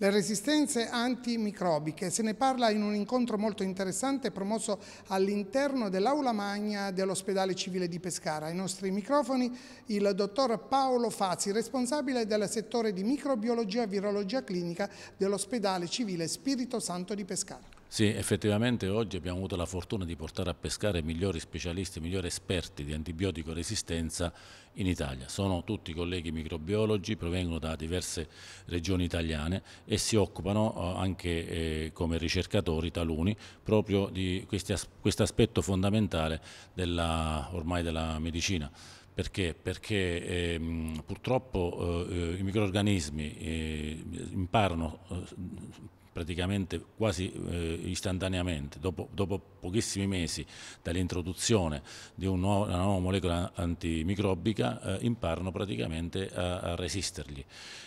Le resistenze antimicrobiche, se ne parla in un incontro molto interessante promosso all'interno dell'aula magna dell'ospedale civile di Pescara. Ai nostri microfoni il dottor Paolo Fazzi, responsabile del settore di microbiologia e virologia clinica dell'ospedale civile Spirito Santo di Pescara. Sì, effettivamente oggi abbiamo avuto la fortuna di portare a pescare migliori specialisti, migliori esperti di antibiotico resistenza in Italia. Sono tutti colleghi microbiologi, provengono da diverse regioni italiane e si occupano eh, anche eh, come ricercatori taluni proprio di questo quest aspetto fondamentale della, ormai della medicina. Perché? Perché ehm, purtroppo eh, eh i microorganismi eh, imparano eh, praticamente quasi eh, istantaneamente, dopo, dopo, pochissimi mesi dall'introduzione di un nuovo, una nuova molecola antimicrobica, eh, imparano praticamente a, a, resistergli.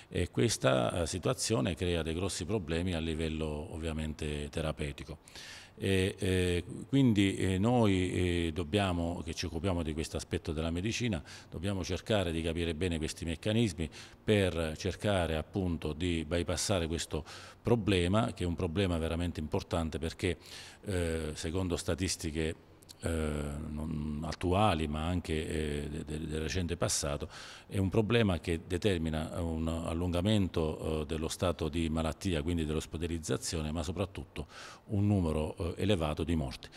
E questa eh, situazione crea dei grossi problemi a livello ovviamente terapeutico. E, eh, quindi eh, noi eh, dobbiamo, che ci occupiamo di questo aspetto della medicina, dobbiamo cercare di capire bene questi meccanismi per cercare appunto di bypassare questo problema che è un problema veramente importante perché eh, secondo statistiche eh, attuali ma anche eh, del de, recente passato, è un problema che determina un allungamento eh, dello stato di malattia, quindi dell'ospedalizzazione, ma soprattutto un numero eh, elevato di morti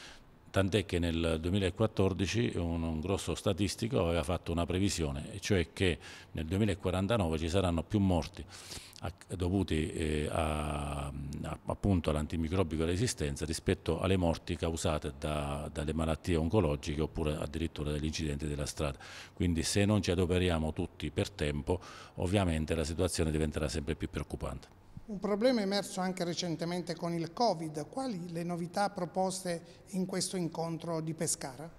tant'è che nel 2014 un, un, grosso statistico aveva fatto una previsione, cioè che nel 2049 ci saranno più morti a, dovuti eh, a, appunto all'antimicrobico resistenza rispetto alle morti causate da, dalle malattie oncologiche oppure addirittura dagli incidenti della strada. Quindi se non ci adoperiamo tutti per tempo, ovviamente la situazione diventerà sempre più preoccupante. Un problema emerso anche recentemente con il Covid, quali le novità proposte in questo incontro di Pescara?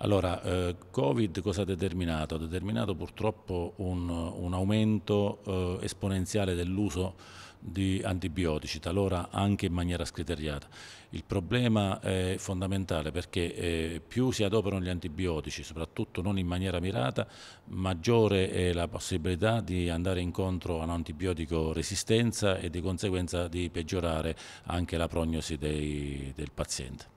Allora, eh, Covid cosa ha determinato? Ha determinato purtroppo un, un aumento eh, esponenziale dell'uso di antibiotici, talora anche in maniera scriteriata. Il problema è fondamentale perché eh, più si adoperano gli antibiotici, soprattutto non in maniera mirata, maggiore è la possibilità di andare incontro a un antibiotico resistenza e di conseguenza di peggiorare anche la prognosi dei, del paziente.